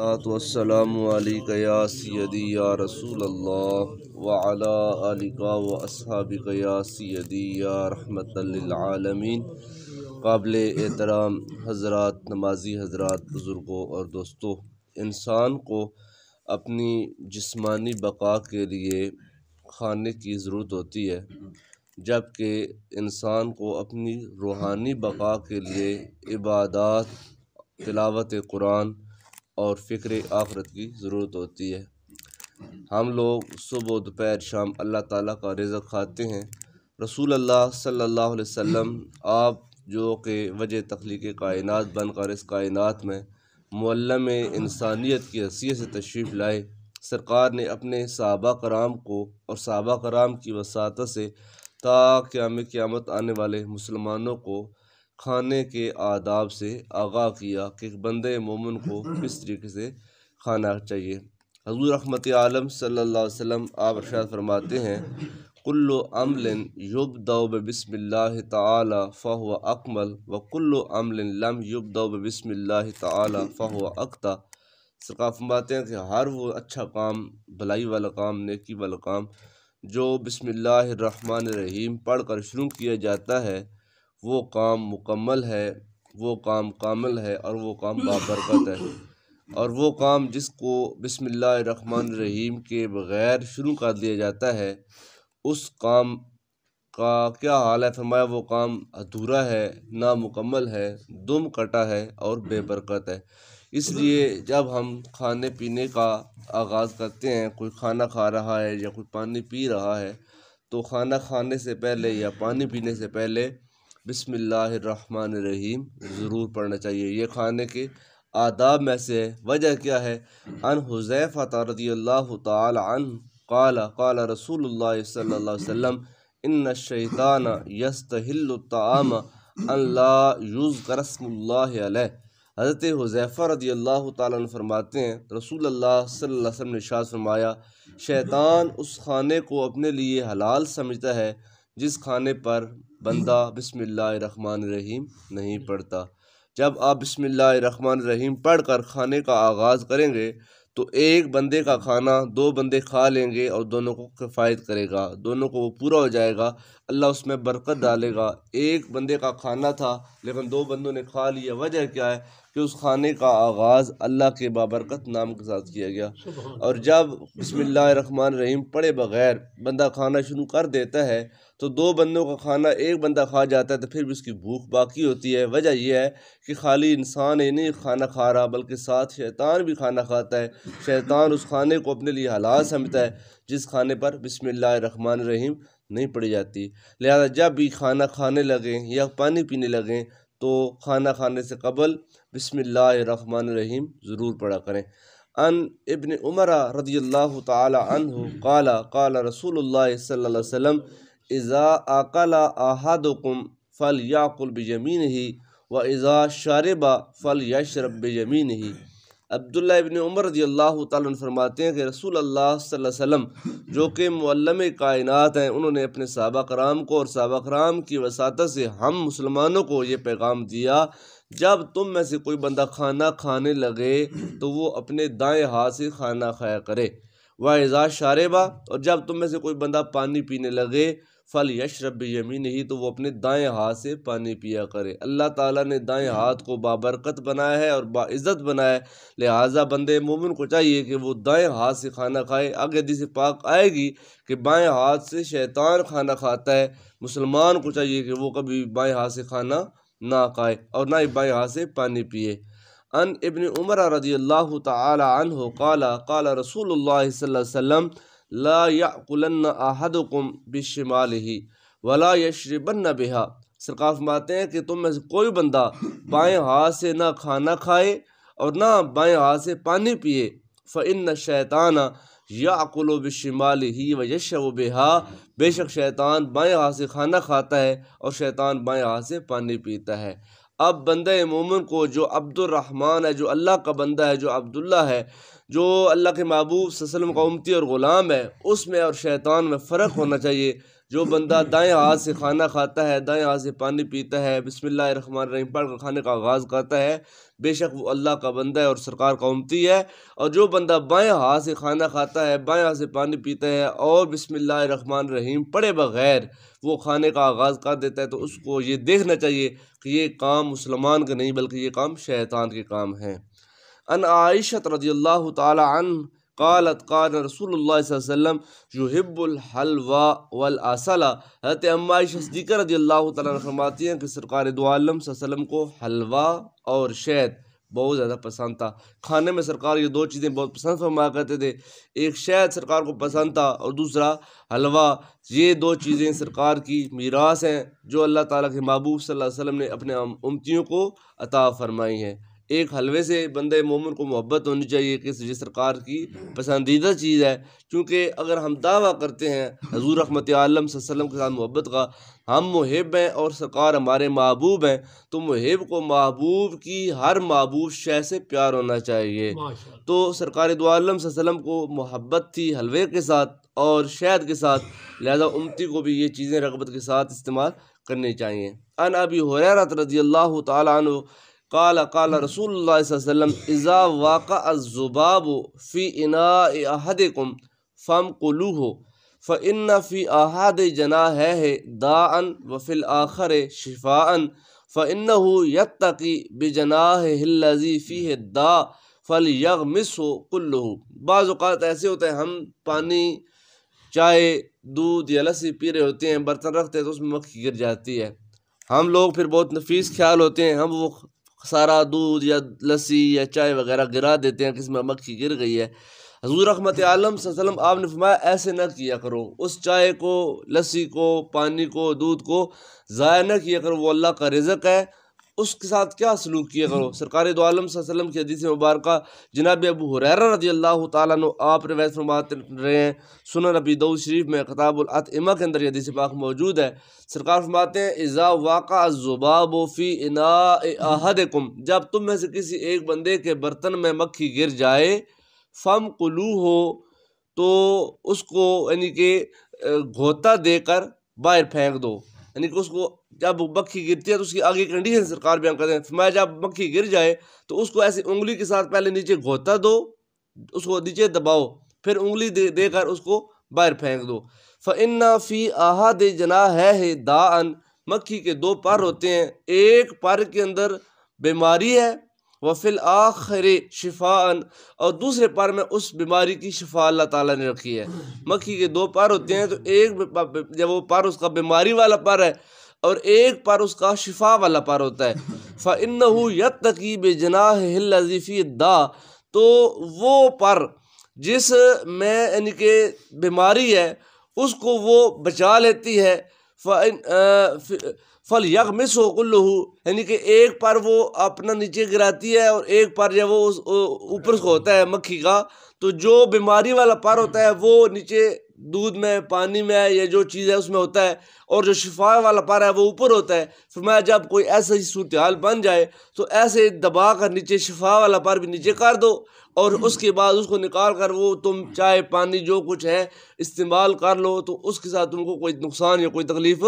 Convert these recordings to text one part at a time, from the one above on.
علیکہ یا سیدی یا رسول اللہ وعلا آلکہ و اصحابکہ یا سیدی یا رحمت للعالمین قابل احترام حضرات نمازی حضرات بزرگوں اور دوستو انسان کو اپنی جسمانی بقا کے لیے کھانے کی ضرورت ہوتی ہے جبکہ انسان کو اپنی روحانی بقا کے لیے عبادات تلاوت قرآن اور فکر آخرت کی ضرورت ہوتی ہے ہم لوگ صبح و دوپہر شام اللہ تعالیٰ کا رزق کھاتے ہیں رسول اللہ صلی اللہ علیہ وسلم آپ جو کہ وجہ تخلیق کائنات بن کر اس کائنات میں معلم انسانیت کی حیثیت سے تشریف لائے سرکار نے اپنے صحابہ کرام کو اور صحابہ کرام کی وساطت سے تا قیام قیامت آنے والے مسلمانوں کو کھانے کے آداب سے آگاہ کیا کہ بندے مومن کو کس طریقے سے کھانا چاہیے حضور رحمت عالم صلی اللہ علیہ وسلم آپ ارشاد فرماتے ہیں و عمل یوب دو بسم اللہ تعالی فہو اکمل و کل و املن لم یُب دَ بسم اللہ تعالی فہو اکتا سرکار فرماتے ہیں کہ ہر وہ اچھا کام بھلائی والا کام نیکی والا کام جو بسم اللہ الرحمن الرحیم پڑھ کر شروع کیا جاتا ہے وہ کام مکمل ہے وہ کام کامل ہے اور وہ کام بابرکت ہے اور وہ کام جس کو بسم اللہ الرحمن الرحیم کے بغیر شروع کر دیا جاتا ہے اس کام کا کیا حال ہے فرمایا وہ کام ادھورا ہے نامکمل ہے دم کٹا ہے اور بے برکت ہے اس لیے جب ہم کھانے پینے کا آغاز کرتے ہیں کوئی کھانا کھا رہا ہے یا کوئی پانی پی رہا ہے تو کھانا کھانے سے پہلے یا پانی پینے سے پہلے بسم اللہ الرحمن الرحیم ضرور پڑھنا چاہیے یہ کھانے کے آداب میں سے وجہ کیا ہے ان رضی اللہ تعالی عنہ قال قال رسول اللہ صلی اللہ علیہ وسلم ان شعیطانہ یس ان لا یذکر اسم اللہ علیہ حضرت حضیفہ رضی اللہ تعالیٰ فرماتے ہیں رسول اللہ صلی اللہ علیہ وسلم نے شاہ فرمایا شیطان اس کھانے کو اپنے لیے حلال سمجھتا ہے جس کھانے پر بندہ بسم اللہ الرحمن الرحیم نہیں پڑھتا جب آپ بسم اللہ الرحمن الرحیم پڑھ کر کھانے کا آغاز کریں گے تو ایک بندے کا کھانا دو بندے کھا لیں گے اور دونوں کو کفایت کرے گا دونوں کو وہ پورا ہو جائے گا اللہ اس میں برکت ڈالے گا ایک بندے کا کھانا تھا لیکن دو بندوں نے کھا لیا وجہ کیا ہے کہ اس کھانے کا آغاز اللہ کے بابرکت نام کے ساتھ کیا گیا اور جب بسم اللہ الرحمن الرحیم پڑے بغیر بندہ کھانا شروع کر دیتا ہے تو دو بندوں کا کھانا ایک بندہ کھا جاتا ہے تو پھر بھی اس کی بھوک باقی ہوتی ہے وجہ یہ ہے کہ خالی انسان ہی نہیں کھانا کھا رہا بلکہ ساتھ شیطان بھی کھانا کھاتا ہے شیطان اس کھانے کو اپنے لیے حلال سمجھتا ہے جس کھانے پر بسم اللہ الرحمن الرحیم نہیں پڑی جاتی لہذا جب بھی کھانا کھانے لگیں یا پانی پینے لگیں تو کھانا کھانے سے قبل بسم اللہ الرحمن الرحیم ضرور پڑھا کریں ان ابن عمر رضی اللہ تعالی عنہ قال قال رسول اللہ صلی اللہ علیہ وسلم اذا اقل کالا احادم فل یا و شرب عبداللہ ابن عمر رضی اللہ تعالیٰ فرماتے ہیں کہ رسول اللہ صلی اللہ علیہ وسلم جو کہ معلم کائنات ہیں انہوں نے اپنے صحابہ کرام کو اور صحابہ کرام کی وساطہ سے ہم مسلمانوں کو یہ پیغام دیا جب تم میں سے کوئی بندہ کھانا کھانے لگے تو وہ اپنے دائیں ہاتھ سے کھانا کھایا کرے واحز شاربہ اور جب تم میں سے کوئی بندہ پانی پینے لگے فل یشرب یمین ہی تو وہ اپنے دائیں ہاتھ سے پانی پیا کرے اللہ تعالیٰ نے دائیں ہاتھ کو بابرکت بنایا ہے اور باعزت بنایا ہے لہٰذا بندے مومن کو چاہیے کہ وہ دائیں ہاتھ سے کھانا کھائے آگے دی سے پاک آئے گی کہ بائیں ہاتھ سے شیطان کھانا کھاتا ہے مسلمان کو چاہیے کہ وہ کبھی بائیں ہاتھ سے کھانا نہ کھائے اور نہ ہی بائیں ہاتھ سے پانی پیے ان ابن عمر رضی اللہ تعالی عنہ قال قال رسول اللہ صلی اللہ علیہ وسلم لا یعقلن احدکم قم ولا ہی ولا سرکار فرماتے ہیں کہ تم میں سے کوئی بندہ بائیں ہاتھ سے نہ کھانا کھائے اور نہ بائیں ہاتھ سے پانی پیے فَإِنَّ الشَّيْطَانَ يَعْقُلُ يہ وَيَشْعُ و و و بے شک شیطان بائیں ہاتھ سے کھانا کھاتا ہے اور شیطان بائیں ہاتھ سے پانی پیتا ہے اب بندہ مومن کو جو عبد الرحمن ہے جو اللہ کا بندہ ہے جو عبداللہ ہے جو اللہ کے محبوب وسلم کا امتی اور غلام ہے اس میں اور شیطان میں فرق ہونا چاہیے جو بندہ دائیں ہاتھ سے کھانا کھاتا ہے دائیں ہاتھ سے پانی پیتا ہے بسم اللہ الرحمن الرحیم پڑھ کر کھانے کا آغاز کرتا ہے بے شک وہ اللہ کا بندہ ہے اور سرکار کا امتی ہے اور جو بندہ بائیں ہاتھ سے کھانا کھاتا ہے بائیں ہاتھ سے پانی پیتا ہے اور بسم اللہ الرحمن الرحیم پڑھے بغیر وہ کھانے کا آغاز کر دیتا ہے تو اس کو یہ دیکھنا چاہیے کہ یہ کام مسلمان کا نہیں بلکہ یہ کام شیطان کے کام ہیں ان عائشت رضی اللہ تعالی عنہ قالت قال رسول اللہ اللہ صلی علیہ وسلم یحب حضرت ام عائشہ صدیقہ رضی اللہ تعالیٰ فرماتی ہیں کہ سرکار صلی اللہ علیہ وسلم کو حلوہ اور شہد بہت زیادہ پسند تھا کھانے میں سرکار یہ دو چیزیں بہت پسند فرمایا کرتے تھے ایک شہد سرکار کو پسند تھا اور دوسرا حلوہ یہ دو چیزیں سرکار کی میراث ہیں جو اللہ تعالیٰ کے محبوب صلی اللہ علیہ وسلم نے اپنے امتیوں کو عطا فرمائی ہیں ایک حلوے سے بندہ مومن کو محبت ہونی چاہیے کہ یہ سرکار کی پسندیدہ چیز ہے چونکہ اگر ہم دعویٰ کرتے ہیں حضور رحمت عالم صلی اللہ علیہ وسلم کے ساتھ محبت کا ہم محب ہیں اور سرکار ہمارے محبوب ہیں تو محب کو محبوب کی ہر محبوب شہ سے پیار ہونا چاہیے تو سرکار دعالم وسلم کو محبت تھی حلوے کے ساتھ اور شہد کے ساتھ لہذا امتی کو بھی یہ چیزیں رغبت کے ساتھ استعمال کرنی چاہیے ان ابھی حریرت رضی اللہ تعالیٰ عنہ قال قال رسول اللہ صلی اللہ علیہ وسلم اذا واقع الزباب فی اناء احدکم فم کلو ہو فِ انَََ فی احد جنا ہے ہے دا ان و فل آخر شفا ان فن ہُو یکی بعض اوقات ایسے ہوتے ہیں ہم پانی چائے دودھ یا لسی پی رہے ہوتے ہیں برتن رکھتے ہیں تو اس میں مکھی گر جاتی ہے ہم لوگ پھر بہت نفیس خیال ہوتے ہیں ہم وہ سارا دودھ یا لسی یا چائے وغیرہ گرا دیتے ہیں کس میں مکھی گر گئی ہے حضور رحمت عالم صلی اللہ علیہ وسلم آپ نے فرمایا ایسے نہ کیا کرو اس چائے کو لسی کو پانی کو دودھ کو ضائع نہ کیا کرو وہ اللہ کا رزق ہے اس کے ساتھ کیا سلوک کیا کرو سرکار دو عالم صلی اللہ علیہ وسلم کی حدیث مبارکہ جناب ابو حریرہ رضی اللہ تعالیٰ نے آپ روایت فرمات رہے ہیں سنن ابی دو شریف میں خطاب العطمہ کے اندر یہ حدیث پاک موجود ہے سرکار فرماتے ہیں اذا واقع الزباب فی اناء احدکم جب تم میں سے کسی ایک بندے کے برتن میں مکھی گر جائے فم قلو ہو تو اس کو یعنی کہ گھوتا دے کر باہر پھینک دو یعنی کہ اس کو جب مکھی گرتی ہے تو اس کی آگے کنڈیشن سرکار بیان کرتے ہیں جب مکھی گر جائے تو اس کو ایسی انگلی کے ساتھ پہلے نیچے گھوتا دو اس کو نیچے دباؤ پھر انگلی دے کر اس کو باہر پھینک دو فَإِنَّا فِي آحا جنا ہے ہے مکھی کے دو پر ہوتے ہیں ایک پر کے اندر بیماری ہے وہ فل آخر شفا اور دوسرے پر میں اس بیماری کی شفا اللہ تعالیٰ نے رکھی ہے مکھی کے دو پر ہوتے ہیں تو ایک جب وہ پر اس کا بیماری والا پر ہے اور ایک پار اس کا شفا والا پار ہوتا ہے فَإِنَّهُ يَتَّقِي ہُو جناح لذیفی دا تو وہ پر جس میں یعنی کہ بیماری ہے اس کو وہ بچا لیتی ہے فل مس ہو قلو یعنی کہ ایک پر وہ اپنا نیچے گراتی ہے اور ایک پر جب وہ اوپر کو ہوتا ہے مکھی کا تو جو بیماری والا پر ہوتا ہے وہ نیچے دودھ میں پانی میں یہ جو چیز ہے اس میں ہوتا ہے اور جو شفا والا پارا ہے وہ اوپر ہوتا ہے فرمایا جب کوئی ایسا ہی صورتحال بن جائے تو ایسے دبا کر نیچے شفا والا پار بھی نیچے کر دو اور اس کے بعد اس کو نکال کر وہ تم چائے پانی جو کچھ ہے استعمال کر لو تو اس کے ساتھ تم کو کوئی نقصان یا کوئی تکلیف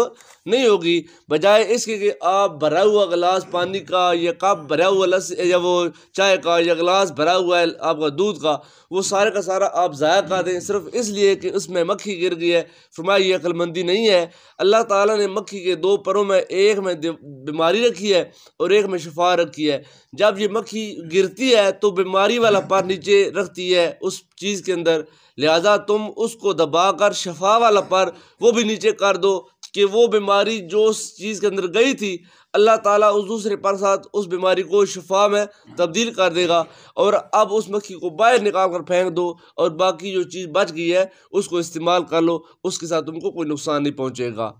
نہیں ہوگی بجائے اس کے کہ آپ بھرا ہوا گلاس پانی کا یا کپ بھرا ہوا لس یا وہ چائے کا یا گلاس بھرا ہوا ہے آپ کا دودھ کا وہ سارے کا سارا آپ ضائع کر دیں صرف اس لیے کہ اس میں مکھی گر گئی ہے فرمائی مندی نہیں ہے اللہ تعالیٰ نے مکھی کے دو پروں میں ایک میں بیماری رکھی ہے اور ایک میں شفا رکھی ہے جب یہ مکھی گرتی ہے تو بیماری والا نیچے رکھتی ہے اس چیز کے اندر لہذا تم اس کو دبا کر شفا والا پر وہ بھی نیچے کر دو کہ وہ بیماری جو اس چیز کے اندر گئی تھی اللہ تعالیٰ اس دوسرے پر ساتھ اس بیماری کو شفا میں تبدیل کر دے گا اور اب اس مکھی کو باہر نکال کر پھینک دو اور باقی جو چیز بچ گئی ہے اس کو استعمال کر لو اس کے ساتھ تم کو کوئی نقصان نہیں پہنچے گا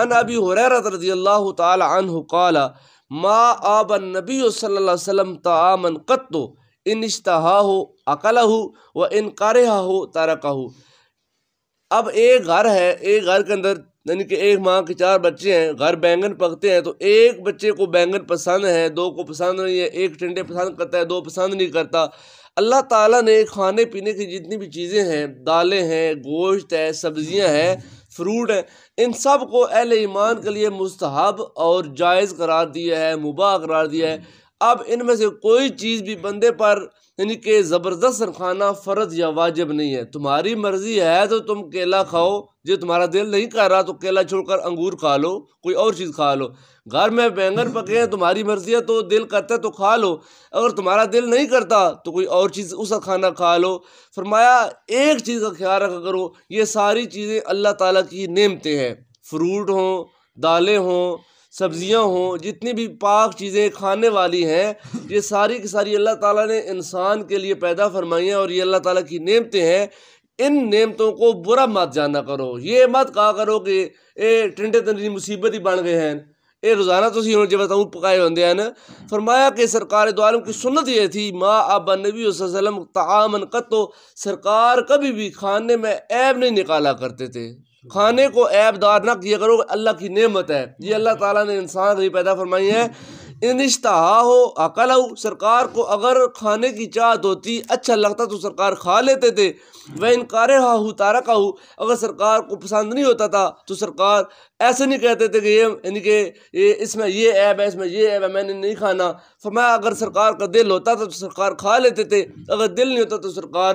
ان ابھی حریرت رضی اللہ تعالیٰ عنہ قال ما آب نبی صلی اللہ علیہ وسلم تعامن قطو ان اشتہا ہو اکلا ہو و ان کار ہو تارکا ہو اب ایک گھر ہے ایک گھر کے اندر یعنی کہ ایک ماں کے چار بچے ہیں گھر بینگن پکتے ہیں تو ایک بچے کو بینگن پسند ہے دو کو پسند نہیں ہے ایک ٹنڈے پسند کرتا ہے دو پسند نہیں کرتا اللہ تعالیٰ نے کھانے پینے کی جتنی بھی چیزیں ہیں دالیں ہیں گوشت ہے سبزیاں ہیں فروٹ ہیں ان سب کو اہل ایمان کے لیے مستحب اور جائز قرار دیا ہے مباح قرار دیا ہے اب ان میں سے کوئی چیز بھی بندے پر یعنی کہ زبردست کھانا فرض یا واجب نہیں ہے تمہاری مرضی ہے تو تم کیلا کھاؤ جو تمہارا دل نہیں کر رہا تو کیلا چھوڑ کر انگور کھا لو کوئی اور چیز کھا لو گھر میں بینگن پکے ہیں تمہاری مرضی ہے تو دل کرتا ہے تو کھا لو اگر تمہارا دل نہیں کرتا تو کوئی اور چیز اس کا کھانا کھا لو فرمایا ایک چیز کا خیال رکھا کرو یہ ساری چیزیں اللہ تعالیٰ کی نعمتیں ہیں فروٹ ہوں دالیں ہوں سبزیاں ہوں جتنی بھی پاک چیزیں کھانے والی ہیں یہ ساری کی ساری اللہ تعالیٰ نے انسان کے لیے پیدا فرمائی ہیں اور یہ اللہ تعالیٰ کی نعمتیں ہیں ان نعمتوں کو برا مت جانا کرو یہ مت کہا کرو کہ اے ٹنڈے تنڈی مصیبت ہی بن گئے ہیں اے روزانہ تو پکائے ہوندے ہیں فرمایا کہ سرکار دعالم کی سنت یہ تھی ما آبا نبی صلی اللہ علیہ وسلم تعامن قطو سرکار کبھی بھی کھانے میں عیب نہیں نکالا کرتے تھے کھانے کو عیب دار نہ کیا کرو اللہ کی نعمت ہے یہ اللہ تعالیٰ نے انسان کی پیدا فرمائی ہے انشتہا ہو عقل ہو سرکار کو اگر کھانے کی چاہت ہوتی اچھا لگتا تو سرکار کھا لیتے تھے وہ انکار ہا ہو تارا کا ہو اگر سرکار کو پسند نہیں ہوتا تھا تو سرکار ایسے نہیں کہتے تھے کہ یہ یعنی کہ اس میں یہ عیب ہے اس میں یہ عیب ہے میں نے نہیں کھانا فرمایا اگر سرکار کا دل ہوتا تھا تو سرکار کھا لیتے تھے اگر دل نہیں ہوتا تو سرکار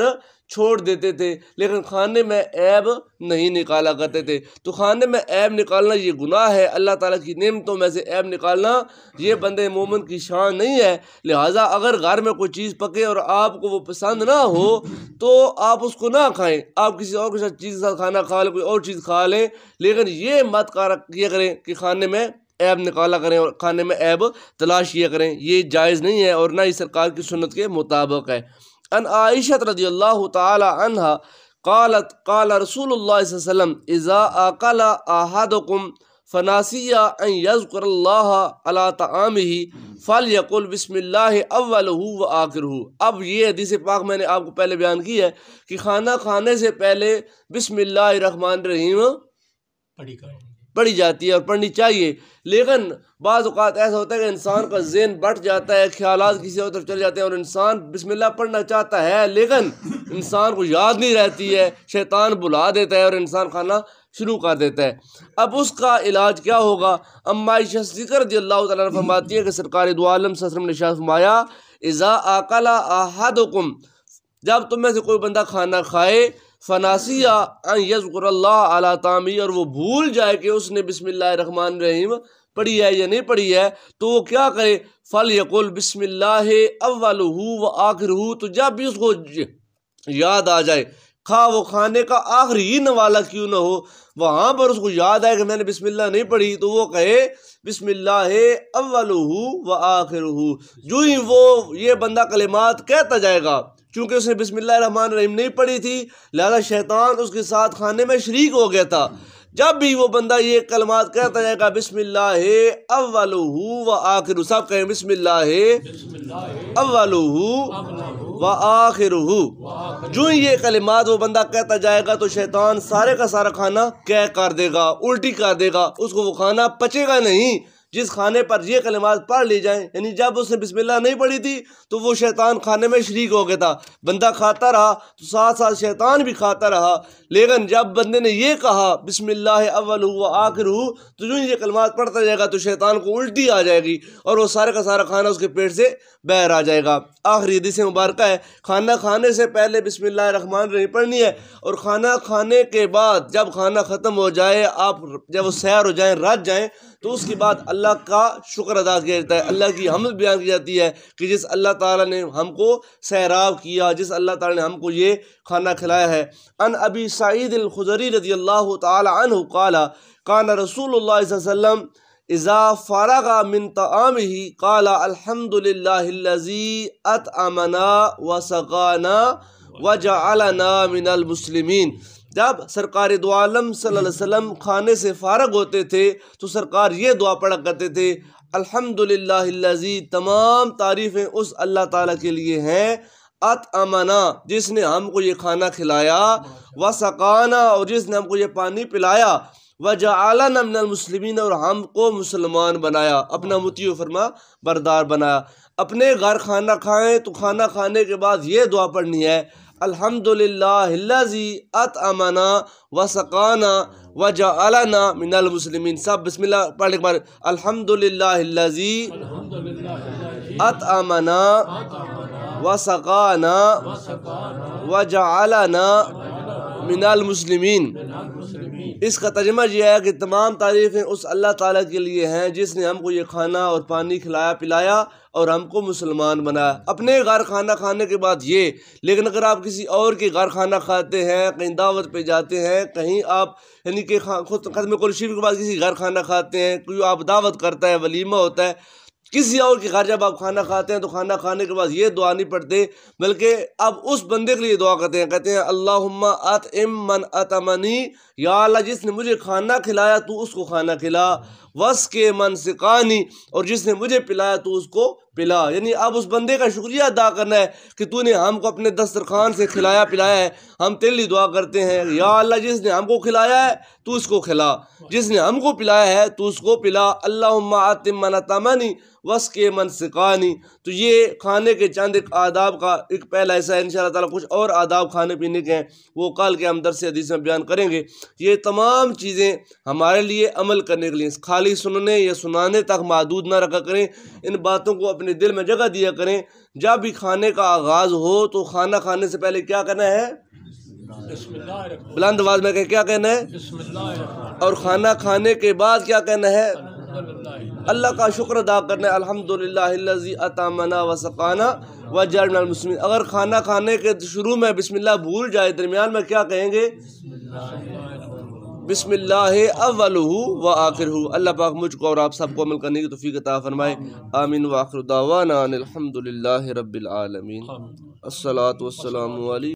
چھوڑ دیتے تھے لیکن کھانے میں عیب نہیں نکالا کرتے تھے تو کھانے میں عیب نکالنا یہ گناہ ہے اللہ تعالیٰ کی نعمتوں میں سے عیب نکالنا یہ بندے مومن کی شان نہیں ہے لہٰذا اگر گھر میں کوئی چیز پکے اور آپ کو وہ پسند نہ ہو تو آپ اس کو نہ کھائیں آپ کسی اور کسی چیز کے ساتھ کھانا کھا لیں کوئی اور چیز کھا لیں لیکن یہ مت کار کیا کریں کہ کھانے میں عیب نکالا کریں اور کھانے میں عیب تلاش کیا کریں یہ جائز نہیں ہے اور نہ ہی سرکار کی سنت کے مطابق ہے ان عائشت رضی اللہ تعالی عنہ قالت قال رسول اللہ صلی اللہ علیہ وسلم اذا اقل آہدکم فناسیا ان یذکر اللہ علی طعامہ فلیقل بسم اللہ اولہ و آخرہ اب یہ حدیث پاک میں نے آپ کو پہلے بیان کی ہے کہ خانہ کھانے سے پہلے بسم اللہ الرحمن الرحیم پڑھی کرو پڑھی جاتی ہے اور پڑھنی چاہیے لیکن بعض اوقات ایسا ہوتا ہے کہ انسان کا ذہن بٹ جاتا ہے خیالات کسی اور طرف چل جاتے ہیں اور انسان بسم اللہ پڑھنا چاہتا ہے لیکن انسان کو یاد نہیں رہتی ہے شیطان بلا دیتا ہے اور انسان کھانا شروع کر دیتا ہے اب اس کا علاج کیا ہوگا امائی ذکر رضی اللہ تعالیٰ نے فرماتی ہے کہ سرکار دو نے سسرم فرمایا اذا کلا آدم جب تم میں سے کوئی بندہ کھانا کھائے فناسیہ ان یذکر اللہ علی تعمی اور وہ بھول جائے کہ اس نے بسم اللہ الرحمن الرحیم پڑھی ہے یا نہیں پڑھی ہے تو وہ کیا کرے فل بِسْمِ بسم اللہ وَآخِرُهُ و آخر ہو تو جب بھی اس کو یاد آ جائے کھا وہ کھانے کا آخری ہی نوالہ کیوں نہ ہو وہاں پر اس کو یاد آئے کہ میں نے بسم اللہ نہیں پڑھی تو وہ کہے بسم اللہ ہے الخر ہو جو وہ یہ بندہ کلمات کہتا جائے گا چونکہ اس نے بسم اللہ الرحمن الرحیم نہیں پڑھی تھی لہذا شیطان اس کے ساتھ خانے میں شریک ہو گیا تھا جب بھی وہ بندہ یہ کلمات کہتا کہ بسم اللہ و سب کہیں بسم اللہ والو و آخر جو یہ کلمات وہ بندہ کہتا جائے گا تو شیطان سارے کا سارا کھانا کہہ کر دے گا الٹی کر دے گا اس کو وہ کھانا پچے گا نہیں جس خانے پر یہ کلمات پڑھ لی جائیں یعنی جب اس نے بسم اللہ نہیں پڑھی تھی تو وہ شیطان کھانے میں شریک ہو گیا تھا بندہ کھاتا رہا تو ساتھ ساتھ شیطان بھی کھاتا رہا لیکن جب بندے نے یہ کہا بسم اللہ اول و آخر ہو تو جو یہ کلمات پڑھتا جائے گا تو شیطان کو الٹی آ جائے گی اور وہ سارے کا سارا کھانا اس کے پیٹ سے بہر آ جائے گا آخری حدیث مبارکہ ہے کھانا کھانے سے پہلے بسم اللہ الرحمن نہیں پڑھنی ہے اور کھانا کھانے کے بعد جب کھانا ختم ہو جائے آپ جب وہ سیر ہو جائیں رات جائیں تو اس کے بعد اللہ کا شکر ادا کیا جاتا ہے اللہ کی حمد بیان کی جاتی ہے کہ جس اللہ تعالیٰ نے ہم کو سیراب کیا جس اللہ تعالیٰ نے ہم کو یہ کھانا کھلایا ہے ان ابی سعید الخضری رضی اللہ تعالیٰ عنہ قالا کان رسول اللہ علیہ وسلم اذا فارغ من طعامه قال الحمد لله الذي اطعمنا وسقانا وجعلنا من المسلمين جب سرکار دو عالم صلی اللہ علیہ وسلم کھانے سے فارغ ہوتے تھے تو سرکار یہ دعا پڑھا کرتے تھے الحمد للہ تمام تعریفیں اس اللہ تعالیٰ کے لیے ہیں ات امنا جس نے ہم کو یہ کھانا کھلایا و سکانہ اور جس نے ہم کو یہ پانی پلایا وہ من المسلمین اور ہم کو مسلمان بنایا اپنا متیو فرما بردار بنایا اپنے گھر کھانا کھائیں تو کھانا کھانے کے بعد یہ دعا پڑھنی ہے الحمد للہ اللہ زی عت امنہ و سقانہ و جا المسلمین سب بسم اللہ پڑھ اخبار الحمد للہ اللہ زی عت امنہ و سقانہ و جا اعلی اس کا تجمہ یہ ہے کہ تمام تاریخیں اس اللہ تعالیٰ کے لیے ہیں جس نے ہم کو یہ کھانا اور پانی کھلایا پلایا اور ہم کو مسلمان بنا اپنے غار کھانا کھانے کے بعد یہ لیکن اگر آپ کسی اور کے غار کھانا کھاتے ہیں کہیں دعوت پہ جاتے ہیں کہیں آپ یعنی کہ خود قدم قول شریف کے بعد کسی غار کھانا کھاتے ہیں کیوں آپ دعوت کرتا ہے ولیمہ ہوتا ہے کسی اور کے گھر جب آپ کھانا کھاتے ہیں تو کھانا کھانے کے بعد یہ دعا نہیں پڑتے بلکہ آپ اس بندے کے لیے دعا کرتے ہیں کہتے ہیں اللہ عمہ ات ام من اتمنی یا اللہ جس نے مجھے کھانا کھلایا تو اس کو کھانا کھلا وس کے من سکانی اور جس نے مجھے پلایا تو اس کو پلا یعنی اب اس بندے کا شکریہ ادا کرنا ہے کہ تو نے ہم کو اپنے دسترخوان سے کھلایا پلایا ہے ہم تیلی دعا کرتے ہیں یا اللہ جس نے ہم کو کھلایا ہے تو اس کو کھلا جس نے ہم کو پلایا ہے تو اس کو پلا اللہ آتم من تامانی وس کے من سکانی تو یہ کھانے کے چند ایک آداب کا ایک پہلا حصہ ہے ان شاء اللہ تعالیٰ کچھ اور آداب کھانے پینے کے ہیں وہ کال کے ہم درس حدیث میں بیان کریں گے یہ تمام چیزیں ہمارے لیے عمل کرنے کے لیے خالی سننے یا سنانے تک محدود نہ رکھا کریں ان باتوں کو اپنے دل میں جگہ دیا کریں جب بھی کھانے کا آغاز ہو تو کھانا کھانے سے پہلے کیا کرنا ہے بلند آواز میں کہ کیا کہنا ہے اور کھانا کھانے کے بعد کیا کہنا ہے اللہ کا شکر ادا کرنا ہے الحمد للہ و و جرم المسلم اگر کھانا کھانے کے شروع میں بسم اللہ بھول جائے درمیان میں کیا کہیں گے بسم اللہ اول و آخر ہو اللہ پاک مجھ کو اور آپ سب کو عمل کرنے کی توفیق عطا فرمائے آمین و آخر دعوانان الحمدللہ رب العالمین السلام والسلام علیکم